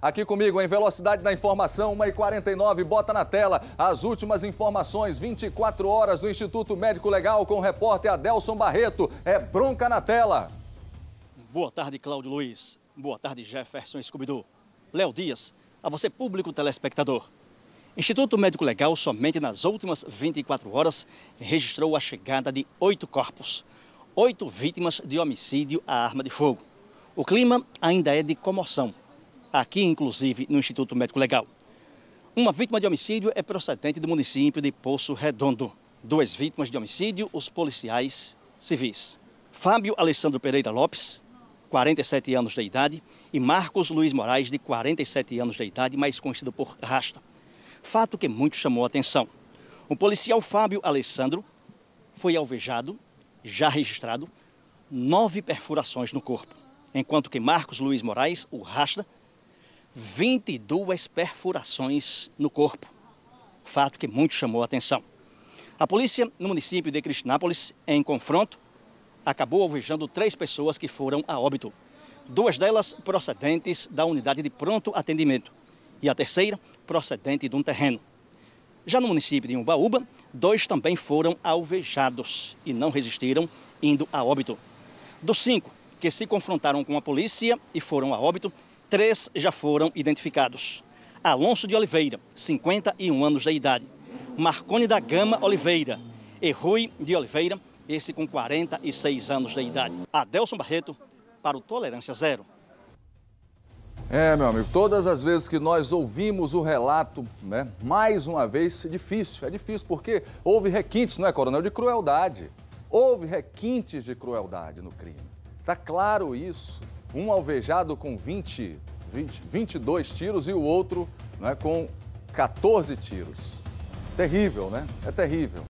Aqui comigo, em Velocidade da Informação, 1h49, bota na tela as últimas informações, 24 horas do Instituto Médico Legal, com o repórter Adelson Barreto. É bronca na tela. Boa tarde, Cláudio Luiz. Boa tarde, Jefferson Escobidô. Léo Dias, a você, público telespectador. Instituto Médico Legal, somente nas últimas 24 horas, registrou a chegada de oito corpos, oito vítimas de homicídio à arma de fogo. O clima ainda é de comoção aqui inclusive no Instituto Médico Legal. Uma vítima de homicídio é procedente do município de Poço Redondo. Duas vítimas de homicídio, os policiais civis. Fábio Alessandro Pereira Lopes, 47 anos de idade, e Marcos Luiz Moraes, de 47 anos de idade, mais conhecido por Rasta. Fato que muito chamou a atenção. O policial Fábio Alessandro foi alvejado, já registrado, nove perfurações no corpo, enquanto que Marcos Luiz Moraes, o Rasta, 22 perfurações no corpo. Fato que muito chamou a atenção. A polícia no município de Cristinápolis, em confronto, acabou alvejando três pessoas que foram a óbito. Duas delas procedentes da unidade de pronto atendimento e a terceira procedente de um terreno. Já no município de Umbaúba, dois também foram alvejados e não resistiram, indo a óbito. Dos cinco que se confrontaram com a polícia e foram a óbito, Três já foram identificados. Alonso de Oliveira, 51 anos de idade. Marcone da Gama Oliveira e Rui de Oliveira, esse com 46 anos de idade. Adelson Barreto, para o Tolerância Zero. É, meu amigo, todas as vezes que nós ouvimos o relato, né, mais uma vez, é difícil, é difícil, porque houve requintes, não é, coronel, de crueldade. Houve requintes de crueldade no crime. Tá claro isso um alvejado com 20, 20 22 tiros e o outro né, com 14 tiros. Terrível, né? É terrível.